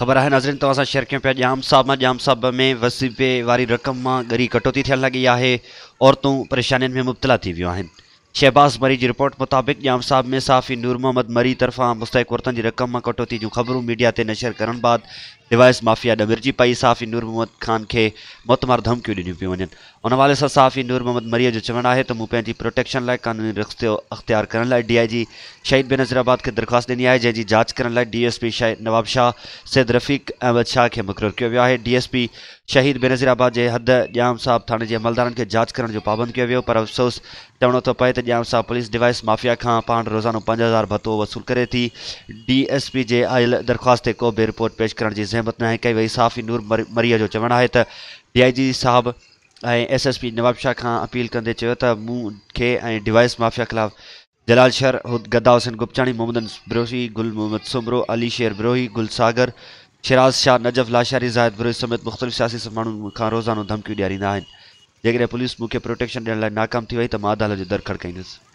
ख़बर है नज़रिन तव्हां शेयर क्यों पाया जाम साहब में जाम साहब में वसीबे वारी रक़म में गरी कटौती थे लगी है औरतू परेशानी में मुब्तला थी वियूं शहबाज़ मरी की रिपोर्ट मुताबिक़ जाम साहब में साफ़ी नूर मोहम्मद मरी तरफा मुस्तक औरतुनि की रक़म में कटौती जो खबरों मीडिया से नशर कर बाद डिवाइस माफ़िया ॾ मिर्जी पई साफ़ी नूर मोहम्मद ख़ान के मोतमार धमकियों ॾिनियूं पी वन उन हवाले से साफ़ी नूर मोहम्मद मरीअ जो चवणु आहे त मूं प्रोटेक्शन लाइ क़ानूनी रस्तो अख़्तियार करण डी आई जी शहीद बेनज़ीराबाद खे दरख़्वास्त ॾिनी आहे जंहिंजी जांच करण लाइ D S P Shahid Nawab Shah Syed Rafiq Ahmed Shah के मुक़ररु किया है डी एस पी शहीद बेनज़ीराबाद के हद ॼाम साहब थाने जे अमलदारनि खे जांच करण पाबंद कयो वियो पर अफ़सोस चवणो थो तो पए त तो ॼाम साहब पुलिस डिवाइस माफ़िया का पा रोजाना पंज हज़ार भतो वसूल करे थी डी एस पी के आयल दरख़्वास्त को भी रिपोर्ट पेश कर ज़हमत में कई वही साफ़ी नूर मरीअ जो चवण है डी आई साहिबु ऐं S S P Nawab Shah खां अपील कदे चयो त डिवाइस माफ़िया खिलाफ़ जलाल शर गद्दा हुसैन गुप्चाणी मोहम्मदन बिरोही गुल मोहम्मद सुमरो अली शेर बिरोही गुल सागर शिराज़ शाह नजफ़ लाशारी ज़ाहिद बिरोही समेत मुख़्तलिफ़ सियासी मानू का रोज़ानो धमकी ॾियारींदा आहिनि पुलिस मूंखे प्रोटेक्शन ॾियण लाइ नाकाम थी वई त मां अदालत जो दर खड़काईंदुसि